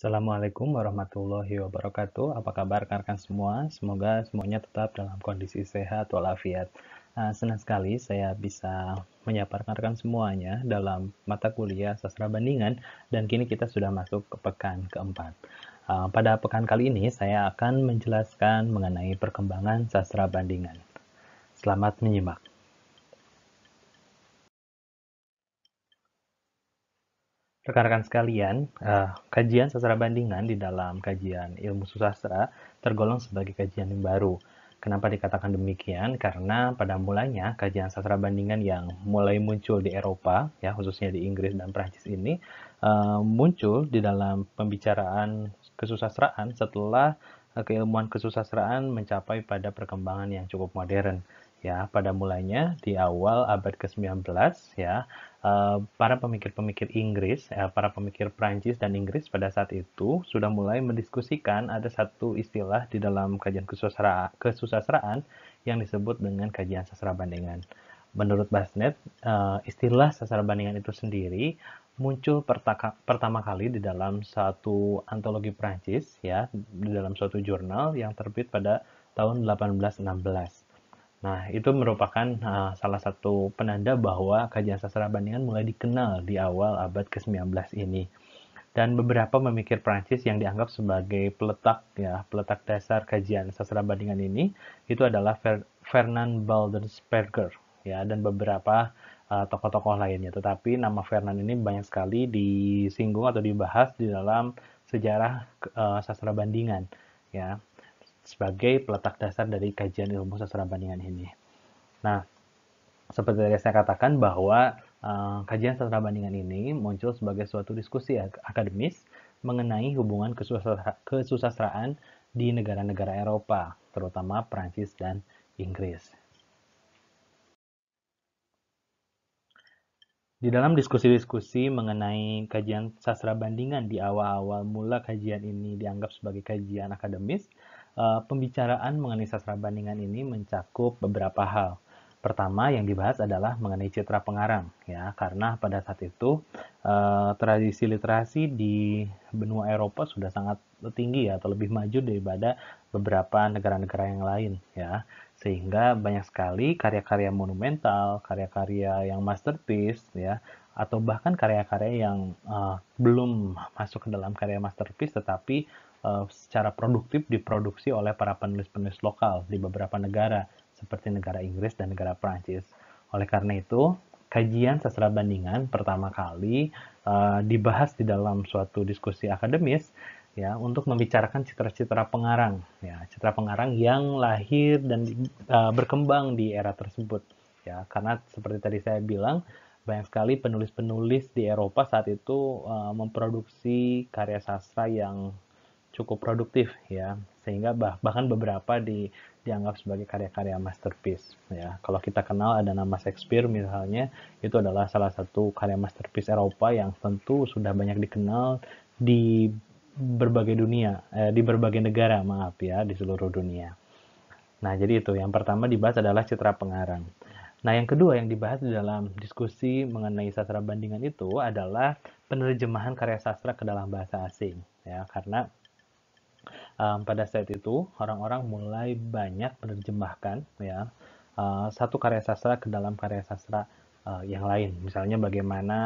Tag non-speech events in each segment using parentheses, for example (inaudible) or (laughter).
Assalamualaikum warahmatullahi wabarakatuh. Apa kabar rekan-rekan semua? Semoga semuanya tetap dalam kondisi sehat walafiat. Ah, senang sekali saya bisa menyapa rekan semuanya dalam mata kuliah sastra bandingan dan kini kita sudah masuk ke pekan keempat. Ah, pada pekan kali ini saya akan menjelaskan mengenai perkembangan sastra bandingan. Selamat menyimak. Rekan-rekan sekalian, uh, kajian sastra bandingan di dalam kajian ilmu sastra tergolong sebagai kajian yang baru. Kenapa dikatakan demikian? Karena pada mulanya kajian sastra bandingan yang mulai muncul di Eropa, ya khususnya di Inggris dan Prancis ini uh, muncul di dalam pembicaraan kesusastraan setelah eh, keilmuan kesusastraan mencapai pada perkembangan yang cukup modern ya pada mulanya di awal abad ke-19 ya Eh, para pemikir-pemikir Inggris, uh, para pemikir Prancis dan Inggris pada saat itu sudah mulai mendiskusikan ada satu istilah di dalam kajian kesusastra kesusastraan yang disebut dengan kajian sastra bandingan. Menurut Basnet, eh, istilah sastra bandingan itu sendiri muncul pertama kali di dalam satu antologi Prancis ya, di dalam suatu jurnal yang terbit pada tahun 1816. Nah, itu merupakan uh, salah satu penanda bahwa kajian sastra bandingan mulai dikenal di awal abad ke-19 ini. Dan beberapa memikir Prancis yang dianggap sebagai peletak ya, peletak dasar kajian sastra bandingan ini itu adalah Fer Fernand Baldensperger ya dan beberapa eh, tokoh-tokoh uh, lainnya. Tetapi nama Fernand ini banyak sekali disinggung atau dibahas di dalam sejarah uh, sastra bandingan ya sebagai peletak dasar dari kajian ilmu sastra bandingan ini. Nah, seperti yang saya katakan bahwa uh, kajian sastra bandingan ini muncul sebagai suatu diskusi akademis mengenai hubungan kesusasra di negara-negara Eropa, terutama Prancis dan Inggris. Di dalam diskusi-diskusi mengenai kajian sastra bandingan di awal-awal mula kajian ini dianggap sebagai kajian akademis, Eh, pembicaraan mengenai sastra bandingan ini mencakup beberapa hal. Pertama yang dibahas adalah mengenai citra pengarang, ya, karena pada saat itu eh, tradisi literasi di benua Eropa sudah sangat tinggi ya, atau lebih maju daripada beberapa negara-negara yang lain, ya, sehingga banyak sekali karya-karya monumental, karya-karya yang masterpiece, ya, atau bahkan karya-karya yang eh, belum masuk ke dalam karya masterpiece tetapi Eh, secara produktif diproduksi oleh para penulis-penulis lokal di beberapa negara seperti negara Inggris dan negara Perancis. Oleh karena itu, kajian sastra bandingan pertama kali uh, dibahas di dalam suatu diskusi akademis ya untuk membicarakan citra-citra pengarang ya citra pengarang yang lahir dan uh, berkembang di era tersebut ya karena seperti tadi saya bilang banyak sekali penulis-penulis di Eropa saat itu uh, memproduksi karya sastra yang cukup produktif ya sehingga bah bahkan beberapa di dianggap sebagai karya-karya masterpiece ya kalau kita kenal ada nama Shakespeare misalnya itu adalah salah satu karya masterpiece Eropa yang tentu sudah banyak dikenal di berbagai dunia eh, di berbagai negara maaf ya di seluruh dunia nah jadi itu yang pertama dibahas adalah citra pengarang Nah, yang kedua yang dibahas di dalam diskusi mengenai sastra bandingan itu adalah penerjemahan karya sastra ke dalam bahasa asing, ya, karena um, pada saat itu orang-orang mulai banyak menerjemahkan ya uh, satu karya sastra ke dalam karya sastra uh, yang lain. Misalnya bagaimana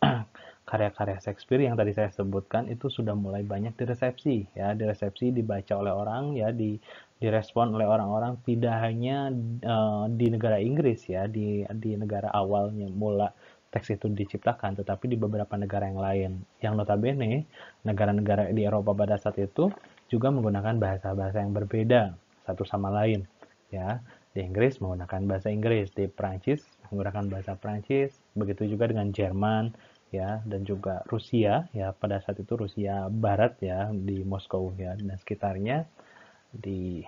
karya eh, (clears throat) karya-karya Shakespeare yang tadi saya sebutkan itu sudah mulai banyak diresepsi ya diresepsi dibaca oleh orang ya di direspon oleh orang-orang tidak hanya uh, di negara Inggris ya di di negara awalnya mula teks itu diciptakan, tetapi di beberapa negara yang lain. Yang notabene, negara-negara di Eropa pada saat itu juga menggunakan bahasa-bahasa yang berbeda satu sama lain. Ya, di Inggris menggunakan bahasa Inggris, di Prancis menggunakan bahasa Prancis, begitu juga dengan Jerman, ya, dan juga Rusia, ya, pada saat itu Rusia Barat, ya, di Moskow, ya, dan sekitarnya, di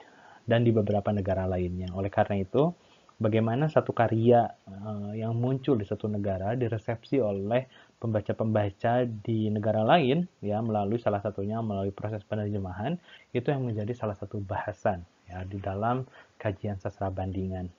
dan di beberapa negara lainnya. Oleh karena itu, bagaimana satu karya uh, yang muncul di satu negara diresepsi oleh pembaca-pembaca di negara lain ya melalui salah satunya melalui proses penerjemahan itu yang menjadi salah satu bahasan ya di dalam kajian sastra bandingan.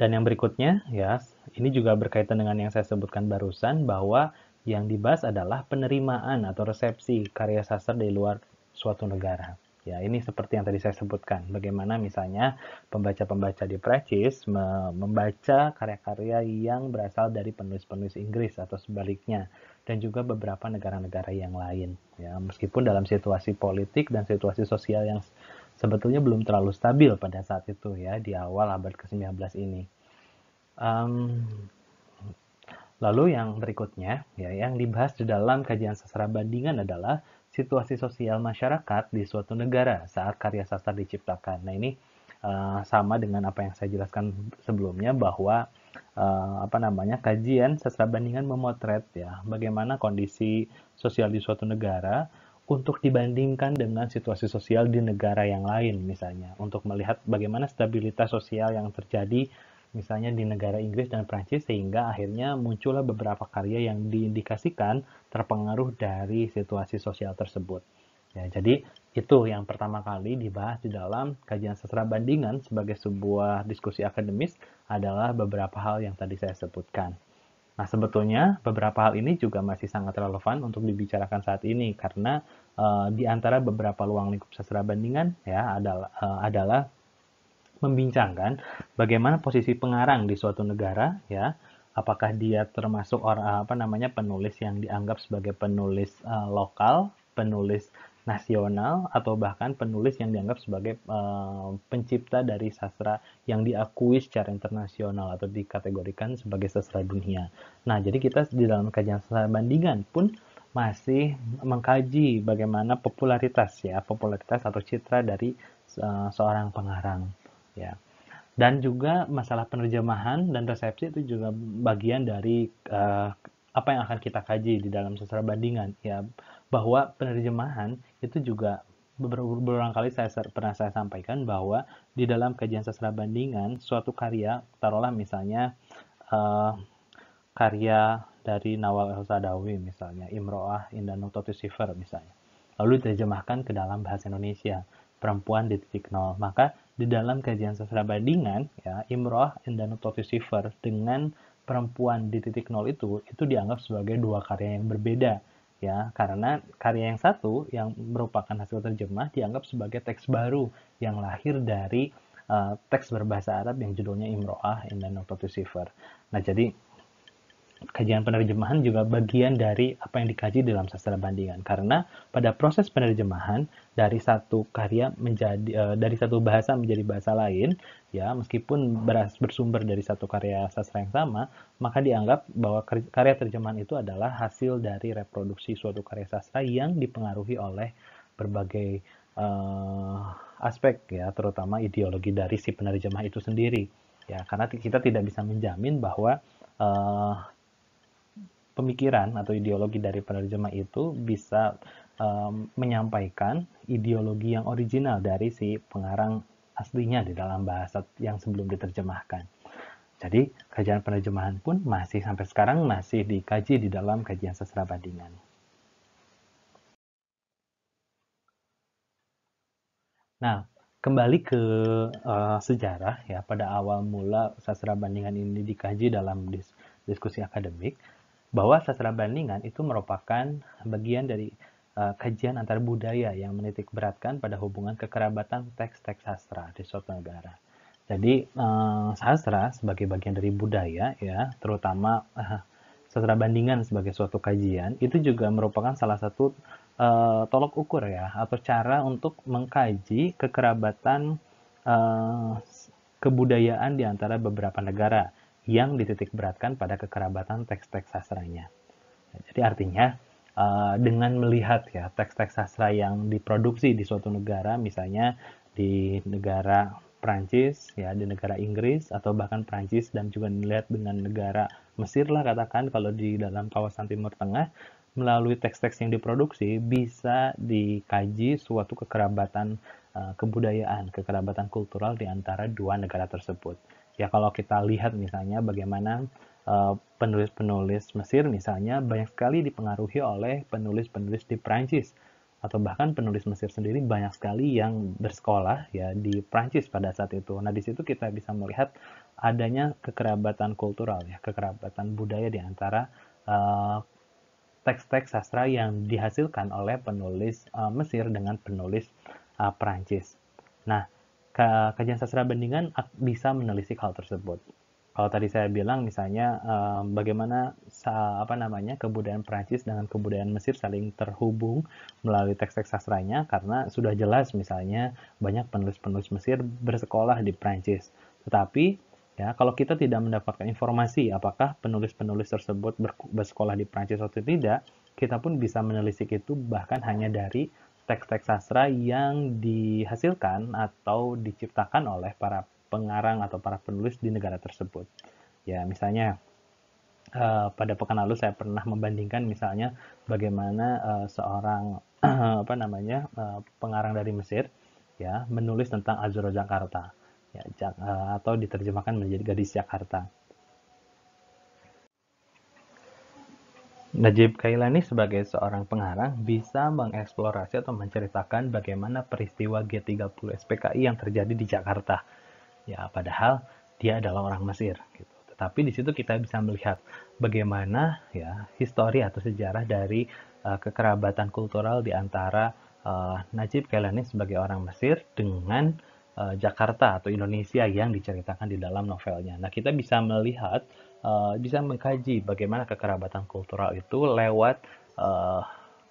Dan yang berikutnya ya ini juga berkaitan dengan yang saya sebutkan barusan bahwa yang dibahas adalah penerimaan atau resepsi karya sastra di luar suatu negara. Ya, ini seperti yang tadi saya sebutkan, bagaimana misalnya pembaca-pembaca di Prancis membaca karya-karya yang berasal dari penulis-penulis Inggris atau sebaliknya dan juga beberapa negara-negara yang lain. Ya, meskipun dalam situasi politik dan situasi sosial yang sebetulnya belum terlalu stabil pada saat itu ya di awal abad ke-19 ini. Um, lalu yang berikutnya ya yang dibahas di dalam kajian sastra bandingan adalah situasi sosial masyarakat di suatu negara saat karya sastra diciptakan. Nah ini uh, sama dengan apa yang saya jelaskan sebelumnya bahwa uh, apa namanya kajian sastra bandingan memotret ya bagaimana kondisi sosial di suatu negara untuk dibandingkan dengan situasi sosial di negara yang lain misalnya untuk melihat bagaimana stabilitas sosial yang terjadi misalnya di negara Inggris dan Prancis sehingga akhirnya muncullah beberapa karya yang diindikasikan terpengaruh dari situasi sosial tersebut. Ya, jadi itu yang pertama kali dibahas di dalam kajian sastra bandingan sebagai sebuah diskusi akademis adalah beberapa hal yang tadi saya sebutkan. Nah, sebetulnya beberapa hal ini juga masih sangat relevan untuk dibicarakan saat ini karena uh, di antara beberapa luang lingkup sastra bandingan ya adalah uh, adalah membincangkan bagaimana posisi pengarang di suatu negara ya apakah dia termasuk orang eh, apa namanya penulis yang dianggap sebagai penulis uh, lokal, penulis nasional atau bahkan penulis yang dianggap sebagai uh, pencipta dari sastra yang diakui secara internasional atau dikategorikan sebagai sastra dunia. Nah, jadi kita di dalam kajian sastra bandingan pun masih mengkaji bagaimana popularitas ya, popularitas atau citra dari uh, seorang pengarang ya dan juga masalah penerjemahan dan resepsi itu juga bagian dari uh, apa yang akan kita kaji di dalam sastra bandingan ya bahwa penerjemahan itu juga berulang kali saya pernah saya sampaikan bahwa di dalam kajian sastra bandingan suatu karya taruhlah misalnya uh, karya dari Nawal El Sadawi misalnya Imro'ah Indah misalnya lalu diterjemahkan ke dalam bahasa Indonesia perempuan di titik nol. Maka di dalam kajian sastra bandingan, ya, Imroh Indanuto Lucifer dengan perempuan di titik nol itu, itu dianggap sebagai dua karya yang berbeda. Ya, karena karya yang satu yang merupakan hasil terjemah dianggap sebagai teks baru yang lahir dari uh, teks berbahasa Arab yang judulnya Imroah Indanuto Nah, jadi kajian penerjemahan juga bagian dari apa yang dikaji dalam sastra bandingan karena pada proses penerjemahan dari satu karya menjadi e, dari satu bahasa menjadi bahasa lain ya meskipun beras, bersumber dari satu karya sastra yang sama maka dianggap bahwa karya terjemahan itu adalah hasil dari reproduksi suatu karya sastra yang dipengaruhi oleh berbagai e, aspek ya terutama ideologi dari si penerjemah itu sendiri ya karena kita tidak bisa menjamin bahwa uh, pemikiran atau ideologi dari penerjemah itu bisa um, menyampaikan ideologi yang original dari si pengarang aslinya di dalam bahasa yang sebelum diterjemahkan. Jadi kajian penerjemahan pun masih sampai sekarang masih dikaji di dalam kajian sastra bandingan. Nah, kembali ke uh, sejarah ya pada awal mula sastra bandingan ini dikaji dalam dis diskusi akademik bahwa sastra bandingan itu merupakan bagian dari uh, kajian antar budaya yang menitik beratkan pada hubungan kekerabatan teks-teks sastra di suatu negara. Jadi uh, sastra sebagai bagian dari budaya ya, terutama uh, sastra bandingan sebagai suatu kajian itu juga merupakan salah satu uh, tolok ukur ya atau cara untuk mengkaji kekerabatan uh, kebudayaan di antara beberapa negara yang dititik beratkan pada kekerabatan teks-teks sastranya. Jadi artinya eh, dengan melihat ya teks-teks sastra yang diproduksi di suatu negara, misalnya di negara Prancis ya di negara Inggris atau bahkan Prancis dan juga dilihat dengan negara Mesir lah katakan kalau di dalam kawasan Timur Tengah melalui teks-teks yang diproduksi bisa dikaji suatu kekerabatan eh, kebudayaan, kekerabatan kultural di antara dua negara tersebut. Ya kalau kita lihat misalnya bagaimana eh, penulis-penulis Mesir misalnya banyak sekali dipengaruhi oleh penulis-penulis di Prancis atau bahkan penulis Mesir sendiri banyak sekali yang bersekolah ya di Prancis pada saat itu. Nah, di situ kita bisa melihat adanya kekerabatan kultural ya, kekerabatan budaya di antara teks eh, teks-teks sastra yang dihasilkan oleh penulis uh, Mesir dengan penulis uh, Prancis. Nah, kajian sastra bandingan bisa menelisik hal tersebut. Kalau tadi saya bilang misalnya ehm, bagaimana apa namanya kebudayaan Prancis dengan kebudayaan Mesir saling terhubung melalui teks-teks sastranya karena sudah jelas misalnya banyak penulis-penulis Mesir bersekolah di Prancis. Tetapi Ya, kalau kita tidak mendapatkan informasi apakah penulis-penulis tersebut bersekolah di Prancis atau tidak, kita pun bisa menelisik itu bahkan hanya dari teks-teks sastra yang dihasilkan atau diciptakan oleh para pengarang atau para penulis di negara tersebut. Ya, misalnya uh, pada pekan lalu saya pernah membandingkan misalnya bagaimana uh, seorang (clears throat) apa namanya uh, pengarang dari Mesir ya menulis tentang Azura Jakarta ya, jak, uh, atau diterjemahkan menjadi gadis Jakarta Najib Kailani sebagai seorang pengarang bisa mengeksplorasi atau menceritakan bagaimana peristiwa G30 SPKI yang terjadi di Jakarta. Ya, padahal dia adalah orang Mesir gitu. Tetapi di situ kita bisa melihat bagaimana ya histori atau sejarah dari uh, kekerabatan kultural di antara uh, Najib Kailani sebagai orang Mesir dengan uh, Jakarta atau Indonesia yang diceritakan di dalam novelnya. Nah, kita bisa melihat Eh, bisa mengkaji bagaimana kekerabatan kultural itu lewat karya eh,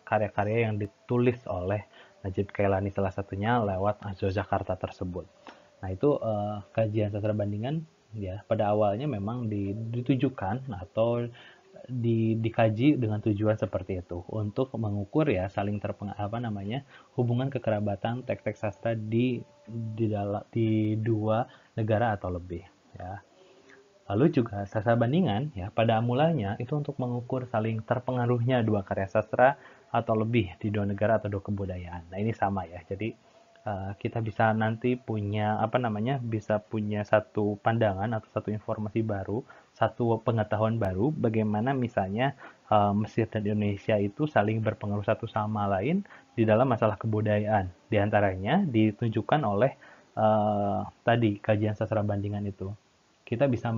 karya-karya yang ditulis oleh Najib Kailani salah satunya lewat Azo Jakarta tersebut. Nah itu uh, kajian sastra bandingan ya pada awalnya memang ditujukan atau di, dikaji dengan tujuan seperti itu untuk mengukur ya saling terpengaruh apa namanya hubungan kekerabatan teks-teks sastra di di, dalam, di dua negara atau lebih ya Lalu juga sastra bandingan ya pada mulanya itu untuk mengukur saling terpengaruhnya dua karya sastra atau lebih di dua negara atau dua kebudayaan. Nah ini sama ya. Jadi eh, kita bisa nanti punya apa namanya bisa punya satu pandangan atau satu informasi baru, satu pengetahuan baru bagaimana misalnya eh, Mesir dan Indonesia itu saling berpengaruh satu sama lain di dalam masalah kebudayaan. Di antaranya ditunjukkan oleh uh, tadi kajian sastra bandingan itu kita bisa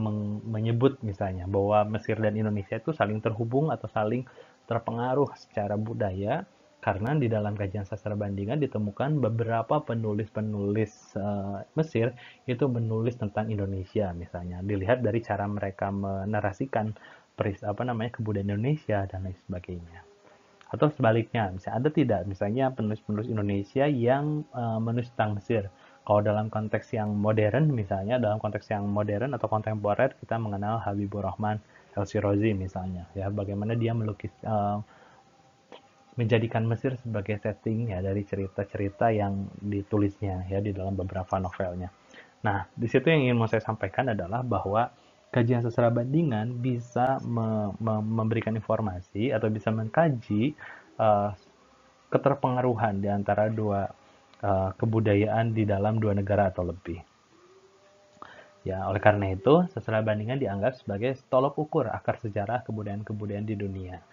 menyebut misalnya bahwa Mesir dan Indonesia itu saling terhubung atau saling terpengaruh secara budaya karena di dalam kajian sastra bandingan ditemukan beberapa penulis-penulis uh, Mesir itu menulis tentang Indonesia misalnya dilihat dari cara mereka menarasikan peris apa namanya kebudayaan Indonesia dan lain sebagainya atau sebaliknya misalnya ada tidak misalnya penulis-penulis Indonesia yang uh, menulis tentang Mesir kalau dalam konteks yang modern misalnya, dalam konteks yang modern atau kontemporer kita mengenal Habibur Rahman El misalnya, ya bagaimana dia melukis uh, menjadikan Mesir sebagai setting ya dari cerita-cerita yang ditulisnya ya di dalam beberapa novelnya. Nah, di situ yang ingin mau saya sampaikan adalah bahwa kajian sastra bandingan bisa me me memberikan informasi atau bisa mengkaji uh, keterpengaruhan di antara dua Eh, kebudayaan di dalam dua negara atau lebih. Ya, oleh karena itu, sastra bandingan dianggap sebagai tolok ukur akar sejarah kebudayaan-kebudayaan di dunia.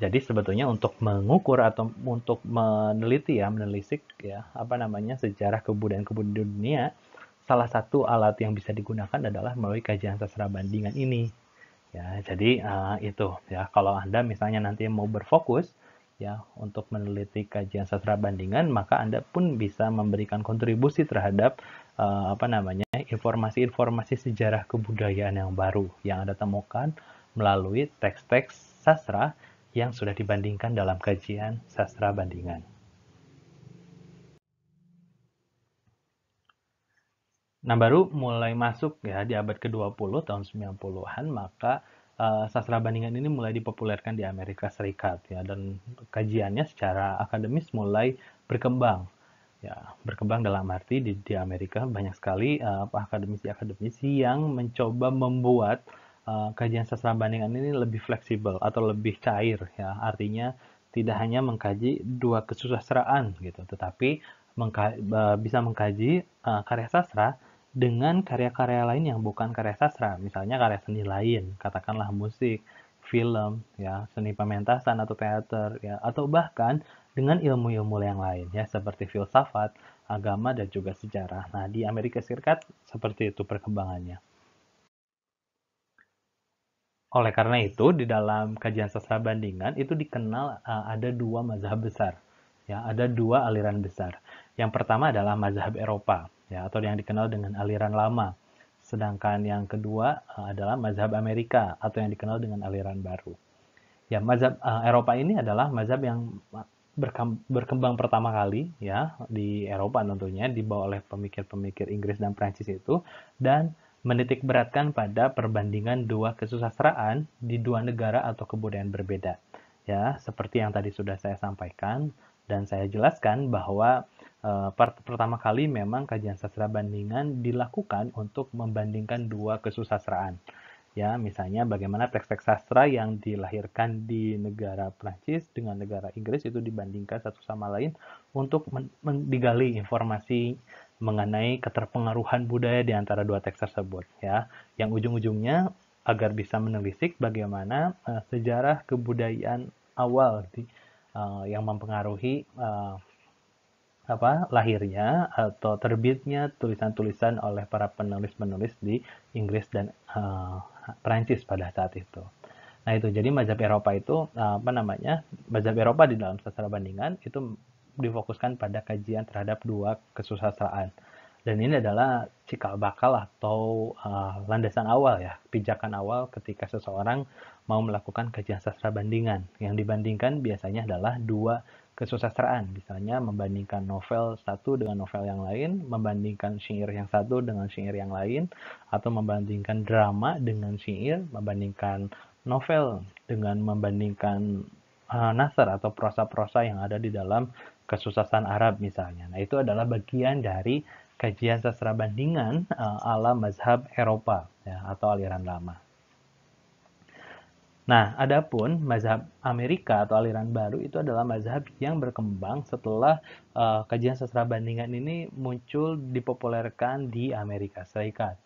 Jadi sebetulnya untuk mengukur atau untuk meneliti ya, menelisik ya, apa namanya sejarah kebudayaan-kebudayaan di dunia, salah satu alat yang bisa digunakan adalah melalui kajian sastra bandingan ini. Ya, jadi uh, itu ya kalau Anda misalnya nanti mau berfokus ya untuk meneliti kajian sastra bandingan maka Anda pun bisa memberikan kontribusi terhadap uh, apa namanya informasi-informasi sejarah kebudayaan yang baru yang Anda temukan melalui teks-teks sastra yang sudah dibandingkan dalam kajian sastra bandingan. Nah, baru mulai masuk ya di abad ke-20 tahun 90-an maka uh, sastra bandingan ini mulai dipopulerkan di Amerika Serikat ya dan kajiannya secara akademis mulai berkembang ya berkembang dalam arti di, di Amerika banyak sekali uh, akademisi-akademisi yang mencoba membuat uh, kajian sastra bandingan ini lebih fleksibel atau lebih cair ya artinya tidak hanya mengkaji dua kesusastraan gitu tetapi mengka bisa mengkaji uh, karya sastra dengan karya-karya lain yang bukan karya sastra, misalnya karya seni lain, katakanlah musik, film, ya, seni pementasan atau teater, ya, atau bahkan dengan ilmu-ilmu yang lain, ya, seperti filsafat, agama dan juga sejarah. Nah, di Amerika Serikat seperti itu perkembangannya. Oleh karena itu, di dalam kajian sastra bandingan itu dikenal uh, ada dua mazhab besar, ya, ada dua aliran besar. Yang pertama adalah mazhab Eropa, ya atau yang dikenal dengan aliran lama. Sedangkan yang kedua eh, adalah mazhab Amerika atau yang dikenal dengan aliran baru. Ya, mazhab eh, Eropa ini adalah mazhab yang eh, berkembang pertama kali ya di Eropa tentunya dibawa oleh pemikir-pemikir Inggris dan Prancis itu dan menitik beratkan pada perbandingan dua kesusastraan di dua negara atau kebudayaan berbeda. Ya, seperti yang tadi sudah saya sampaikan dan saya jelaskan bahwa Eh, part pertama kali memang kajian sastra bandingan dilakukan untuk membandingkan dua kesusastraan. Ya, misalnya bagaimana teks-teks sastra yang dilahirkan di negara Prancis dengan negara Inggris itu dibandingkan satu sama lain untuk digali informasi mengenai keterpengaruhan budaya di antara dua teks tersebut ya. Yang ujung-ujungnya agar bisa menelisik bagaimana uh, sejarah kebudayaan awal di, uh, yang mempengaruhi uh, apa lahirnya atau terbitnya tulisan-tulisan oleh para penulis-penulis di Inggris dan uh, Perancis pada saat itu. Nah itu jadi mazhab Eropa itu eh, apa namanya mazhab Eropa di dalam sastra bandingan itu difokuskan pada kajian terhadap dua kesusastraan dan ini adalah cikal bakal atau uh, landasan awal ya pijakan awal ketika seseorang mau melakukan kajian sastra bandingan yang dibandingkan biasanya adalah dua kesusastraan, misalnya membandingkan novel satu dengan novel yang lain, membandingkan syair yang satu dengan syair yang lain, atau membandingkan drama dengan syair, membandingkan novel dengan membandingkan uh, eh, nasr atau prosa-prosa yang ada di dalam kesusastraan Arab misalnya. Nah, itu adalah bagian dari kajian sastra bandingan uh, ala mazhab Eropa ya, atau aliran lama. Nah, adapun mazhab Amerika atau aliran baru itu adalah mazhab yang berkembang setelah uh, kajian sastra bandingan ini muncul dipopulerkan di Amerika Serikat.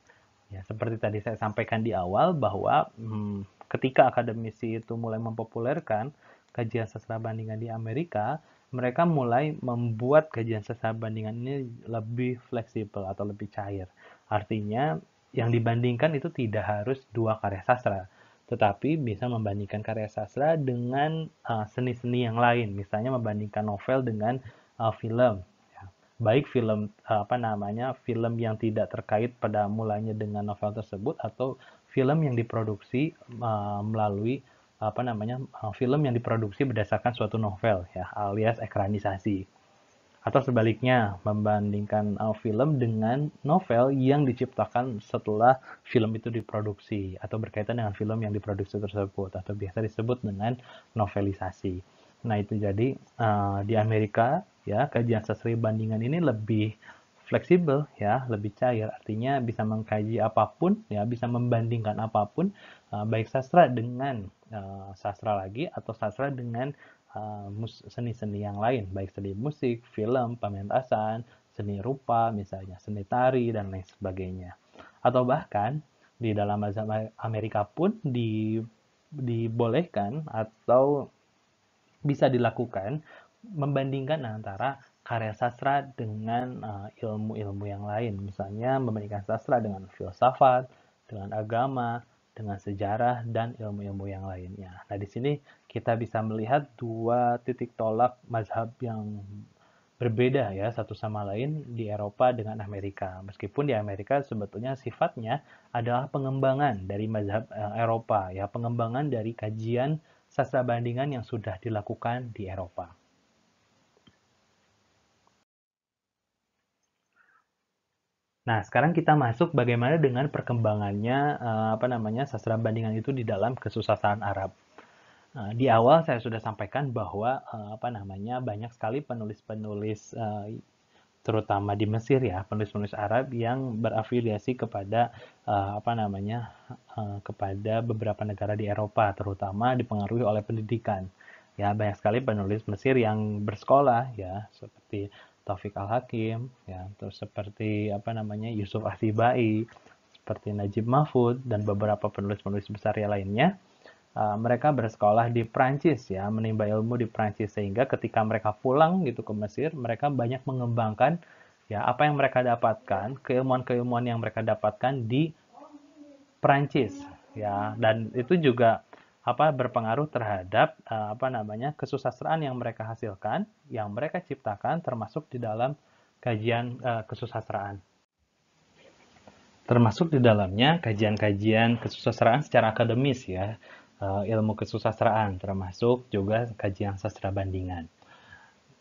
Ya, seperti tadi saya sampaikan di awal bahwa hmm, ketika akademisi itu mulai mempopulerkan kajian sastra bandingan di Amerika, mereka mulai membuat kajian sastra bandingan ini lebih fleksibel atau lebih cair. Artinya, yang dibandingkan itu tidak harus dua karya sastra tetapi bisa membandingkan karya sastra dengan eh, seni-seni uh, yang lain, misalnya membandingkan novel dengan uh, film, ya. baik film uh, apa namanya film yang tidak terkait pada mulanya dengan novel tersebut atau film yang diproduksi uh, melalui apa namanya film yang diproduksi berdasarkan suatu novel ya alias ekranisasi atau sebaliknya membandingkan uh, film dengan novel yang diciptakan setelah film itu diproduksi atau berkaitan dengan film yang diproduksi tersebut atau biasa disebut dengan novelisasi. Nah itu jadi uh, di Amerika ya kajian sastra bandingan ini lebih fleksibel ya lebih cair artinya bisa mengkaji apapun ya bisa membandingkan apapun uh, baik sastra dengan uh, sastra lagi atau sastra dengan Eh, seni-seni yang lain, baik seni musik, film, pementasan, seni rupa, misalnya seni tari, dan lain sebagainya. Atau bahkan di dalam mazhab Amerika pun di, dibolehkan atau bisa dilakukan membandingkan antara karya sastra dengan eh, ilmu-ilmu uh, yang lain. Misalnya membandingkan sastra dengan filsafat, dengan agama, dengan sejarah, dan ilmu-ilmu yang lainnya. Nah, di sini kita bisa melihat dua titik tolak mazhab yang berbeda ya satu sama lain di Eropa dengan Amerika. Meskipun di Amerika sebetulnya sifatnya adalah pengembangan dari mazhab eh, Eropa ya, pengembangan dari kajian sastra bandingan yang sudah dilakukan di Eropa. Nah, sekarang kita masuk bagaimana dengan perkembangannya eh, apa namanya sastra bandingan itu di dalam kesusastraan Arab. Eh, di awal saya sudah sampaikan bahwa eh, apa namanya banyak sekali penulis-penulis eh, terutama di Mesir ya penulis-penulis Arab yang berafiliasi kepada apa namanya kepada beberapa negara di Eropa terutama dipengaruhi oleh pendidikan ya banyak sekali penulis Mesir yang bersekolah ya seperti Taufik Al Hakim ya terus seperti apa namanya Yusuf Asibai seperti Najib Mahfud dan beberapa penulis-penulis besar yang lainnya Eh, mereka bersekolah di Prancis ya, menimba ilmu di Prancis sehingga ketika mereka pulang gitu ke Mesir, mereka banyak mengembangkan ya apa yang mereka dapatkan, keilmuan-keilmuan yang mereka dapatkan di Prancis ya dan itu juga apa berpengaruh terhadap uh, apa namanya kesusastraan yang mereka hasilkan, yang mereka ciptakan termasuk di dalam kajian uh, kesusastraan. Termasuk di dalamnya kajian-kajian kesusastraan secara akademis ya uh, ilmu kesusastraan, termasuk juga kajian sastra bandingan.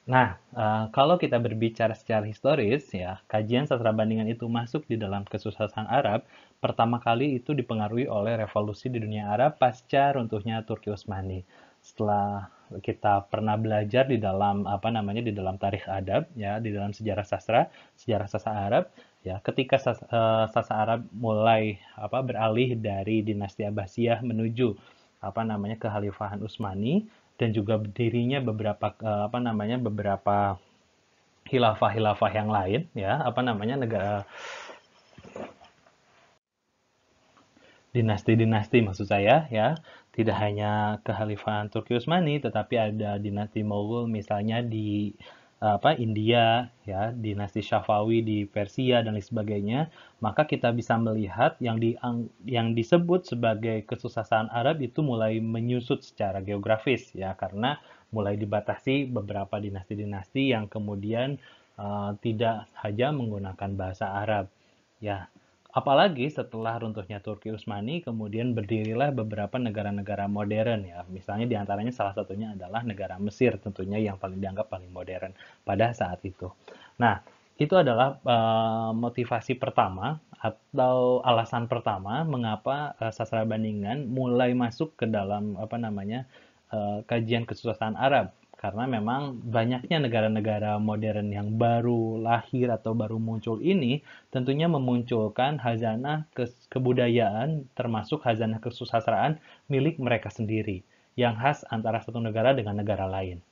Nah, uh, kalau kita berbicara secara historis, ya, kajian sastra bandingan itu masuk di dalam kesusastraan Arab pertama kali itu dipengaruhi oleh revolusi di dunia Arab pasca runtuhnya Turki Utsmani. Setelah kita pernah belajar di dalam apa namanya di dalam tarikh adab, ya, di dalam sejarah sastra, sejarah sastra Arab, ya, ketika sastra, eh, Arab mulai apa beralih dari dinasti Abbasiyah menuju apa namanya kekhalifahan Utsmani dan juga berdirinya beberapa eh, apa namanya beberapa khilafah-khilafah yang lain ya apa namanya negara dinasti-dinasti maksud saya ya tidak hanya kekhalifahan Turki Utsmani tetapi ada dinasti Mughal misalnya di apa India ya dinasti Syafawi di Persia dan lain sebagainya maka kita bisa melihat yang di yang disebut sebagai kesusahan Arab itu mulai menyusut secara geografis ya karena mulai dibatasi beberapa dinasti-dinasti yang kemudian uh, tidak saja menggunakan bahasa Arab ya apalagi setelah runtuhnya Turki Utsmani kemudian berdirilah beberapa negara-negara modern ya. Misalnya diantaranya salah satunya adalah negara Mesir tentunya yang paling dianggap paling modern pada saat itu. Nah, itu adalah uh, motivasi pertama atau alasan pertama mengapa uh, sastra bandingan mulai masuk ke dalam apa namanya uh, kajian kesusahan Arab karena memang banyaknya negara-negara modern yang baru lahir atau baru muncul ini tentunya memunculkan hazanah kebudayaan termasuk hazanah kesusastraan milik mereka sendiri yang khas antara satu negara dengan negara lain.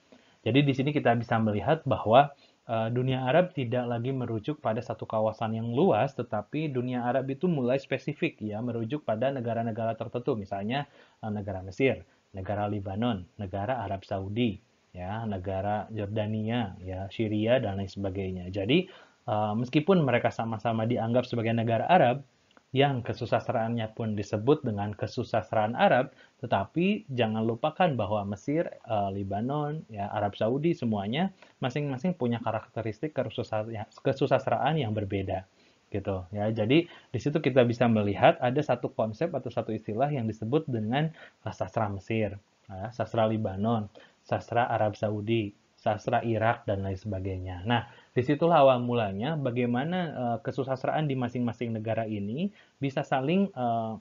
Jadi di sini kita bisa melihat bahwa eh, dunia Arab tidak lagi merujuk pada satu kawasan yang luas tetapi dunia Arab itu mulai spesifik ya merujuk pada negara-negara tertentu misalnya eh, negara Mesir, negara Lebanon, negara Arab Saudi, ya negara Jordania ya Syria dan lain sebagainya. Jadi uh, meskipun mereka sama-sama dianggap sebagai negara Arab, yang kesusasteraannya pun disebut dengan kesusasteraan Arab, tetapi jangan lupakan bahwa Mesir, uh, eh, Lebanon, ya Arab Saudi semuanya masing-masing punya karakteristik kesusasteraan yang berbeda gitu ya jadi di situ kita bisa melihat ada satu konsep atau satu istilah yang disebut dengan sastra Mesir ya, sastra Lebanon sastra Arab Saudi, sastra Irak, dan lain sebagainya. Nah, disitulah awal mulanya bagaimana uh, kesusastraan di masing-masing negara ini bisa saling uh,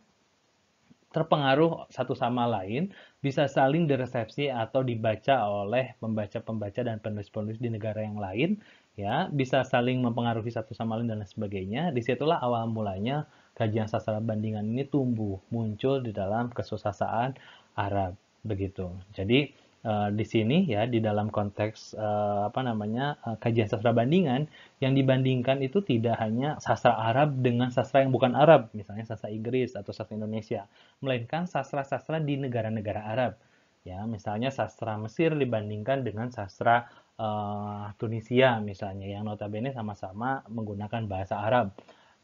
terpengaruh satu sama lain, bisa saling diresepsi atau dibaca oleh pembaca-pembaca dan penulis-penulis di negara yang lain, ya, bisa saling mempengaruhi satu sama lain dan lain sebagainya. Disitulah awal mulanya kajian sastra bandingan ini tumbuh, muncul di dalam kesusastraan Arab, begitu. Jadi Eh, di sini ya di dalam konteks uh, apa namanya uh, kajian sastra bandingan yang dibandingkan itu tidak hanya sastra Arab dengan sastra yang bukan Arab misalnya sastra Inggris atau sastra Indonesia melainkan sastra-sastra di negara-negara Arab ya misalnya sastra Mesir dibandingkan dengan sastra uh, Tunisia misalnya yang notabene sama-sama menggunakan bahasa Arab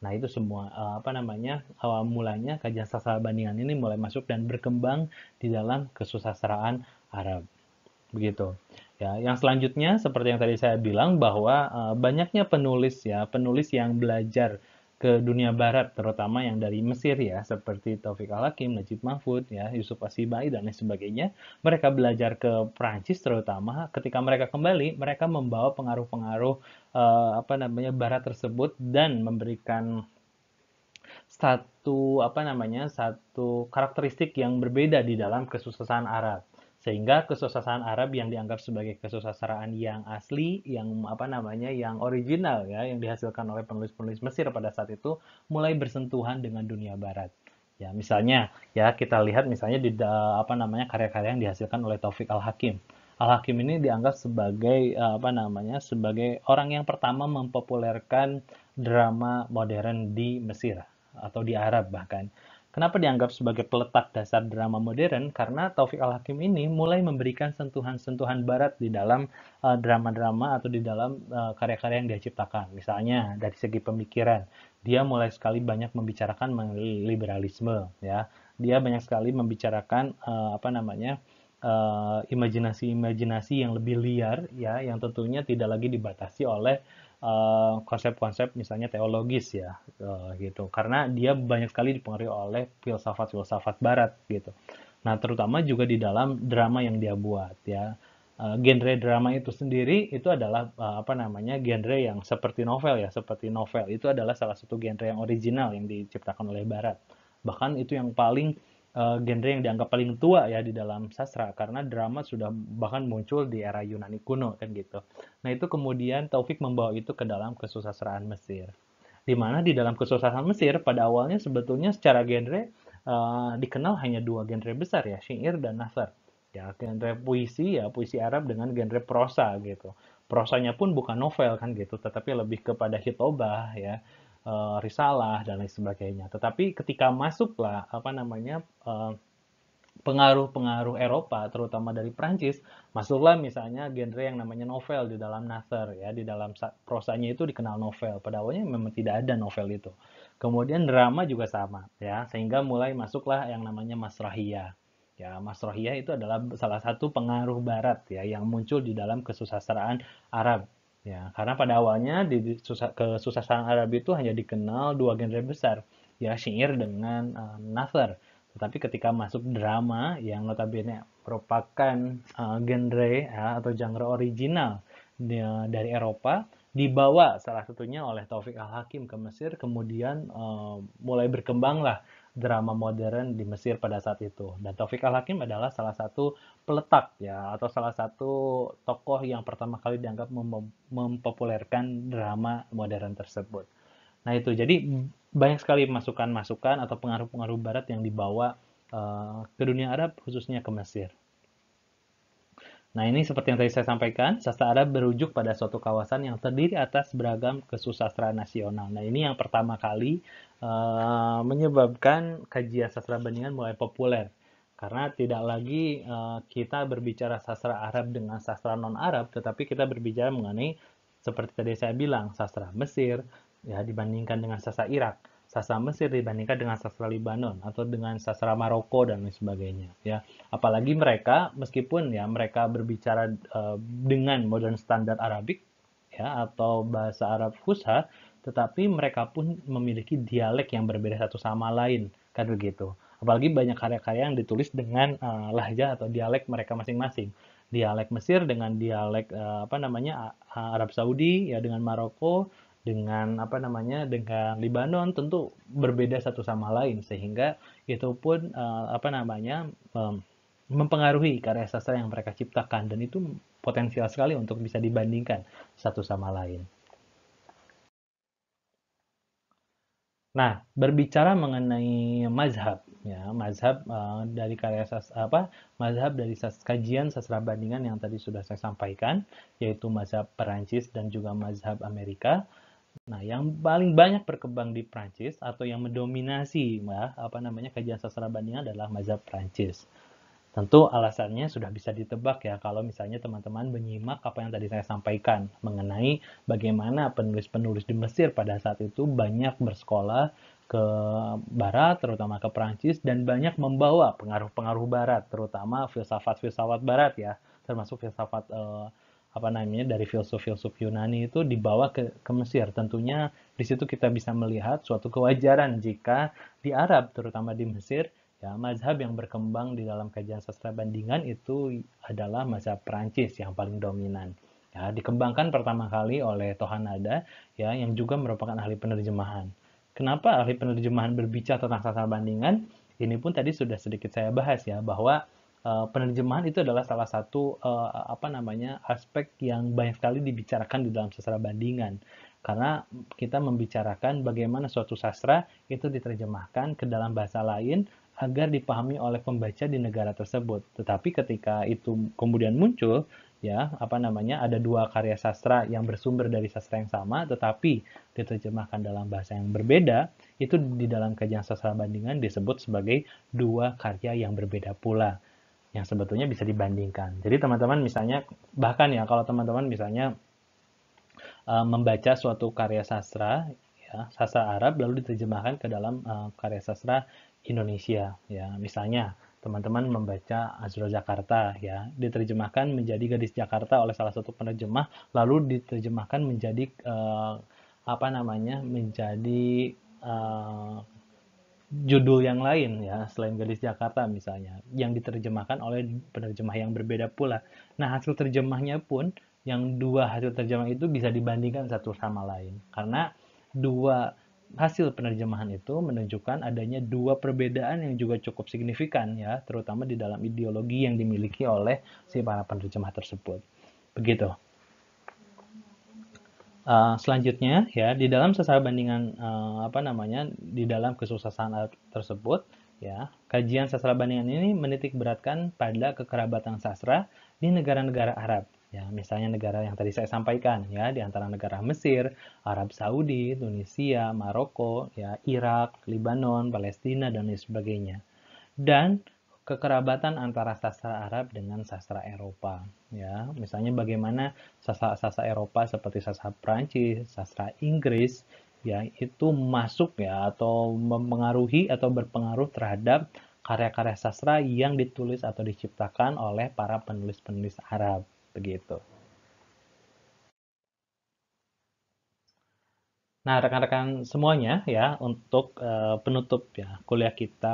Nah, itu semua uh, apa namanya? awal eh, mulanya kajian sastra bandingan ini mulai masuk dan berkembang di dalam kesusastraan Arab. Begitu. Ya, yang selanjutnya seperti yang tadi saya bilang bahwa uh, banyaknya penulis ya, penulis yang belajar ke dunia barat terutama yang dari Mesir ya seperti Taufik Al-Hakim, Najib Mahfud ya, Yusuf Asibai dan lain sebagainya. Mereka belajar ke Prancis terutama ketika mereka kembali mereka membawa pengaruh-pengaruh eh, apa namanya barat tersebut dan memberikan satu apa namanya satu karakteristik yang berbeda di dalam kesuksesan Arab sehingga kesuksesan Arab yang dianggap sebagai kesuksesan yang asli, yang apa namanya, yang original ya, yang dihasilkan oleh penulis-penulis Mesir pada saat itu mulai bersentuhan dengan dunia Barat. Ya, misalnya ya kita lihat misalnya di apa namanya karya-karya yang dihasilkan oleh Taufik Al-Hakim. Al-Hakim ini dianggap sebagai eh, apa namanya, sebagai orang yang pertama mempopulerkan drama modern di Mesir atau di Arab bahkan. Kenapa dianggap sebagai peletak dasar drama modern? Karena Taufik Al-Hakim ini mulai memberikan sentuhan-sentuhan barat di dalam eh, drama-drama uh, atau di dalam eh, karya-karya uh, yang dia ciptakan. Misalnya dari segi pemikiran, dia mulai sekali banyak membicarakan liberalisme ya. Dia banyak sekali membicarakan uh, apa namanya? imajinasi-imajinasi uh, yang lebih liar ya yang tentunya tidak lagi dibatasi oleh Eh, konsep-konsep uh, misalnya teologis ya uh, gitu karena dia banyak sekali dipengaruhi oleh filsafat-filsafat barat gitu nah terutama juga di dalam drama yang dia buat ya uh, genre drama itu sendiri itu adalah uh, apa namanya genre yang seperti novel ya seperti novel itu adalah salah satu genre yang original yang diciptakan oleh barat bahkan itu yang paling uh, genre yang dianggap paling tua ya di dalam sastra karena drama sudah bahkan muncul di era Yunani kuno kan gitu. Nah itu kemudian Taufik membawa itu ke dalam kesusastraan Mesir. Di mana di dalam kesusastraan Mesir pada awalnya sebetulnya secara genre uh, dikenal hanya dua genre besar ya, syair dan nasar. Ya, genre puisi ya, puisi Arab dengan genre prosa gitu. Prosanya pun bukan novel kan gitu, tetapi lebih kepada hitobah ya uh, risalah dan lain sebagainya. Tetapi ketika masuklah apa namanya eh, pengaruh-pengaruh Eropa, terutama dari Prancis, masuklah misalnya genre yang namanya novel di dalam Nasr ya, di dalam prosanya itu dikenal novel. Pada awalnya memang tidak ada novel itu. Kemudian drama juga sama ya, sehingga mulai masuklah yang namanya masrahia. Ya, masrahia itu adalah salah satu pengaruh barat ya yang muncul di dalam kesusastraan Arab Ya, karena pada awalnya di kesusahan Arab itu hanya dikenal dua genre besar, ya syair dengan uh, eh, nazar. Tetapi ketika masuk drama yang notabene merupakan uh, genre ya, atau genre original di, dari Eropa, dibawa salah satunya oleh Taufik Al-Hakim ke Mesir, kemudian uh, mulai berkembanglah drama modern di Mesir pada saat itu. Dan Taufik Al-Hakim adalah salah satu peletak ya atau salah satu tokoh yang pertama kali dianggap mem mempopulerkan drama modern tersebut. Nah itu jadi banyak sekali masukan-masukan atau pengaruh-pengaruh barat yang dibawa uh, ke dunia Arab khususnya ke Mesir. Nah, ini seperti yang tadi saya sampaikan, sastra Arab berujuk pada suatu kawasan yang terdiri atas beragam kesusastraan nasional. Nah, ini yang pertama kali uh, menyebabkan kajian sastra bandingan mulai populer karena tidak lagi uh, kita berbicara sastra Arab dengan sastra non Arab tetapi kita berbicara mengenai seperti tadi saya bilang sastra Mesir ya dibandingkan dengan sastra Irak sastra Mesir dibandingkan dengan sastra Lebanon atau dengan sastra Maroko dan lain sebagainya ya apalagi mereka meskipun ya mereka berbicara uh, dengan modern standar Arabik ya atau bahasa Arab Fusha tetapi mereka pun memiliki dialek yang berbeda satu sama lain kan begitu Apalagi banyak karya-karya yang ditulis dengan uh, lahja atau dialek mereka masing-masing. Dialek Mesir dengan dialek uh, apa namanya Arab Saudi ya dengan Maroko dengan apa namanya dengan Lebanon tentu berbeda satu sama lain sehingga itu pun uh, apa namanya um, mempengaruhi karya sastra yang mereka ciptakan dan itu potensial sekali untuk bisa dibandingkan satu sama lain. Nah, berbicara mengenai mazhab ya mazhab uh, dari karya sas, apa mazhab dari sas, kajian sastra bandingan yang tadi sudah saya sampaikan yaitu mazhab Perancis dan juga mazhab Amerika nah yang paling banyak berkembang di Perancis atau yang mendominasi ya, apa namanya kajian sastra bandingan adalah mazhab Perancis tentu alasannya sudah bisa ditebak ya kalau misalnya teman-teman menyimak apa yang tadi saya sampaikan mengenai bagaimana penulis-penulis di Mesir pada saat itu banyak bersekolah ke barat terutama ke Perancis dan banyak membawa pengaruh-pengaruh barat terutama filsafat-filsafat barat ya termasuk filsafat eh, apa namanya dari filsuf-filsuf Yunani itu dibawa ke, ke Mesir tentunya di situ kita bisa melihat suatu kewajaran jika di Arab terutama di Mesir ya mazhab yang berkembang di dalam kajian sastra bandingan itu adalah mazhab Perancis yang paling dominan ya dikembangkan pertama kali oleh Tohanada ya yang juga merupakan ahli penerjemahan Kenapa ahli penerjemahan berbicara tentang sastra bandingan? Ini pun tadi sudah sedikit saya bahas ya bahwa eh, penerjemahan itu adalah salah satu eh, apa namanya aspek yang banyak sekali dibicarakan di dalam sastra bandingan karena kita membicarakan bagaimana suatu sastra itu diterjemahkan ke dalam bahasa lain agar dipahami oleh pembaca di negara tersebut. Tetapi ketika itu kemudian muncul ya apa namanya ada dua karya sastra yang bersumber dari sastra yang sama tetapi diterjemahkan dalam bahasa yang berbeda itu di dalam kajian sastra bandingan disebut sebagai dua karya yang berbeda pula yang sebetulnya bisa dibandingkan jadi teman-teman misalnya bahkan ya kalau teman-teman misalnya uh, membaca suatu karya sastra ya sastra Arab lalu diterjemahkan ke dalam uh, karya sastra Indonesia ya misalnya teman-teman membaca Azro Jakarta ya diterjemahkan menjadi gadis Jakarta oleh salah satu penerjemah lalu diterjemahkan menjadi uh, apa namanya menjadi uh, judul yang lain ya selain gadis Jakarta misalnya yang diterjemahkan oleh penerjemah yang berbeda pula nah hasil terjemahnya pun yang dua hasil terjemah itu bisa dibandingkan satu sama lain karena dua hasil penerjemahan itu menunjukkan adanya dua perbedaan yang juga cukup signifikan ya, terutama di dalam ideologi yang dimiliki oleh si para penerjemah tersebut. Begitu. Uh, selanjutnya ya di dalam sesuai bandingan uh, apa namanya di dalam kesuksesan tersebut ya kajian sastra bandingan ini menitik beratkan pada kekerabatan sastra di negara-negara Arab Ya, misalnya negara yang tadi saya sampaikan ya di antara negara Mesir, Arab Saudi, Tunisia, Maroko, ya Irak, Lebanon, Palestina dan lain sebagainya. Dan kekerabatan antara sastra Arab dengan sastra Eropa ya misalnya bagaimana sastra sastra Eropa seperti sastra Prancis sastra Inggris ya itu masuk ya atau mempengaruhi atau berpengaruh terhadap karya-karya sastra yang ditulis atau diciptakan oleh para penulis-penulis Arab begitu. Nah, rekan-rekan semuanya ya untuk uh, penutup ya kuliah kita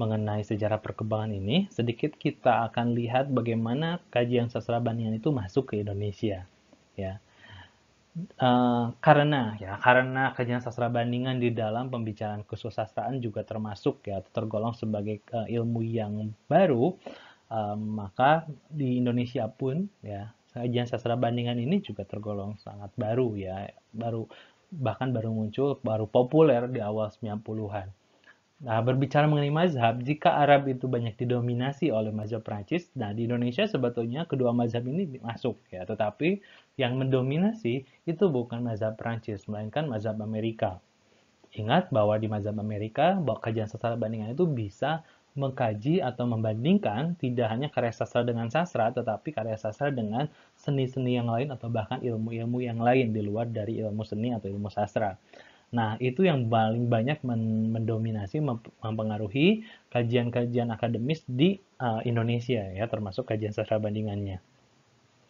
mengenai sejarah perkembangan ini, sedikit kita akan lihat bagaimana kajian sastra Banian itu masuk ke Indonesia ya. Uh, karena ya karena kajian sastra bandingan di dalam pembicaraan kesusastraan juga termasuk ya tergolong sebagai uh, ilmu yang baru um, maka di Indonesia pun ya kajian sastra bandingan ini juga tergolong sangat baru ya baru bahkan baru muncul baru populer di awal 90-an Nah, berbicara mengenai mazhab, jika Arab itu banyak didominasi oleh mazhab Prancis, nah di Indonesia sebetulnya kedua mazhab ini masuk ya, tetapi yang mendominasi itu bukan mazhab Prancis, melainkan mazhab Amerika. Ingat bahwa di mazhab Amerika, bahwa kajian sastra bandingan itu bisa mengkaji atau membandingkan tidak hanya karya sastra dengan sastra, tetapi karya sastra dengan seni-seni yang lain atau bahkan ilmu-ilmu yang lain di luar dari ilmu seni atau ilmu sastra. Nah, itu yang paling banyak mendominasi mempengaruhi kajian-kajian akademis di uh, Indonesia ya, termasuk kajian sastra bandingannya.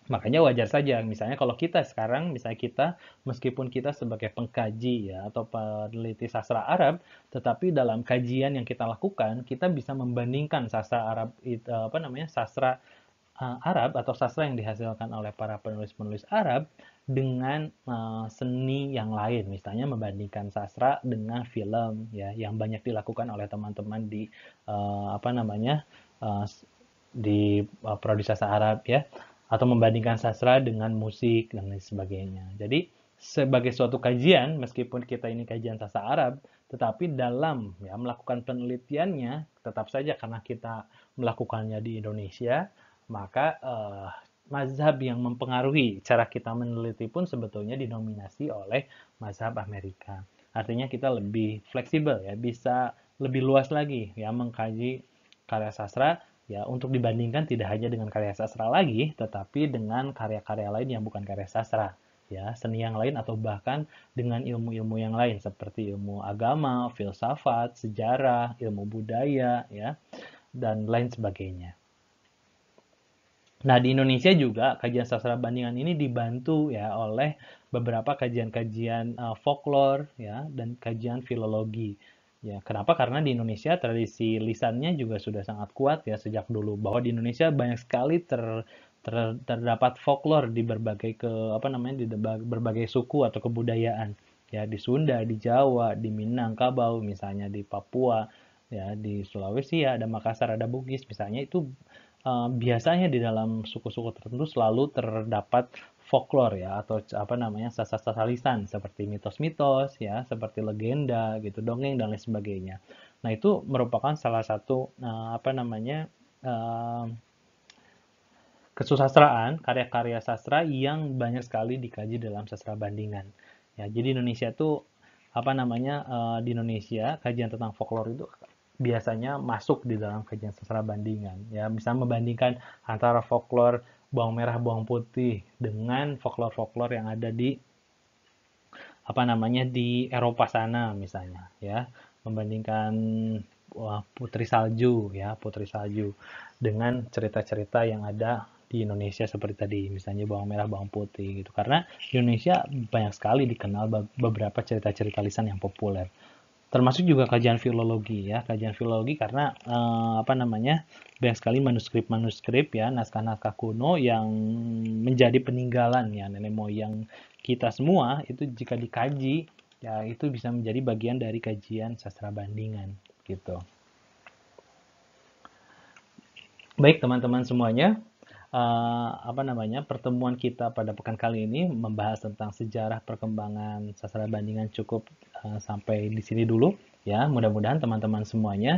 Makanya wajar saja, misalnya kalau kita sekarang, misalnya kita, meskipun kita sebagai pengkaji ya, atau peneliti sastra Arab, tetapi dalam kajian yang kita lakukan, kita bisa membandingkan sastra Arab, itu eh, apa namanya, sastra eh, Arab atau sastra yang dihasilkan oleh para penulis-penulis Arab dengan eh, seni yang lain, misalnya membandingkan sastra dengan film ya, yang banyak dilakukan oleh teman-teman di apa namanya di produser sastra Arab ya atau membandingkan sastra dengan musik dan lain sebagainya. Jadi sebagai suatu kajian, meskipun kita ini kajian sastra Arab, tetapi dalam ya melakukan penelitiannya, tetap saja karena kita melakukannya di Indonesia, maka eh, mazhab yang mempengaruhi cara kita meneliti pun sebetulnya dinominasi oleh mazhab Amerika. Artinya kita lebih fleksibel ya, bisa lebih luas lagi ya mengkaji karya sastra ya untuk dibandingkan tidak hanya dengan karya sastra lagi, tetapi dengan karya-karya lain yang bukan karya sastra, ya seni yang lain atau bahkan dengan ilmu-ilmu yang lain seperti ilmu agama, filsafat, sejarah, ilmu budaya, ya dan lain sebagainya. Nah di Indonesia juga kajian sastra bandingan ini dibantu ya oleh beberapa kajian-kajian uh, folklore ya dan kajian filologi Ya, kenapa? Karena di Indonesia tradisi lisannya juga sudah sangat kuat ya sejak dulu bahwa di Indonesia banyak sekali ter, ter terdapat folklore di berbagai ke apa namanya di berbagai suku atau kebudayaan. Ya, di Sunda, di Jawa, di Minangkabau, misalnya di Papua, ya di Sulawesi ya ada Makassar, ada Bugis misalnya itu uh, biasanya di dalam suku-suku tertentu selalu terdapat folklore ya atau apa namanya sastra-sastra lisan seperti mitos-mitos ya seperti legenda gitu dongeng dan lain sebagainya nah itu merupakan salah satu uh, apa namanya uh, kesusastraan karya-karya sastra yang banyak sekali dikaji dalam sastra bandingan ya jadi Indonesia tuh apa namanya uh, di Indonesia kajian tentang folklore itu biasanya masuk di dalam kajian sastra bandingan ya bisa membandingkan antara folklore bawang merah, bawang putih dengan folklore-folklore yang ada di apa namanya di Eropa sana misalnya ya membandingkan wah, putri salju ya putri salju dengan cerita-cerita yang ada di Indonesia seperti tadi misalnya bawang merah bawang putih gitu karena di Indonesia banyak sekali dikenal beberapa cerita-cerita lisan yang populer termasuk juga kajian filologi ya kajian filologi karena eh, apa namanya banyak sekali manuskrip-manuskrip ya naskah-naskah kuno yang menjadi peninggalan ya nenek moyang kita semua itu jika dikaji ya itu bisa menjadi bagian dari kajian sastra bandingan gitu baik teman-teman semuanya eh, apa namanya pertemuan kita pada pekan kali ini membahas tentang sejarah perkembangan sastra bandingan cukup Eh, sampai di sini dulu ya. Mudah-mudahan teman-teman semuanya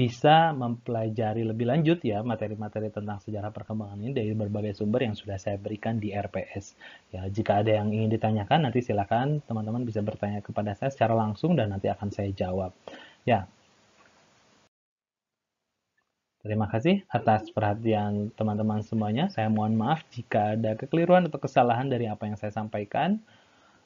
bisa mempelajari lebih lanjut ya materi-materi tentang sejarah perkembangan ini dari berbagai sumber yang sudah saya berikan di RPS. Ya, jika ada yang ingin ditanyakan nanti silakan teman-teman bisa bertanya kepada saya secara langsung dan nanti akan saya jawab. Ya. Terima kasih atas perhatian teman-teman semuanya. Saya mohon maaf jika ada kekeliruan atau kesalahan dari apa yang saya sampaikan.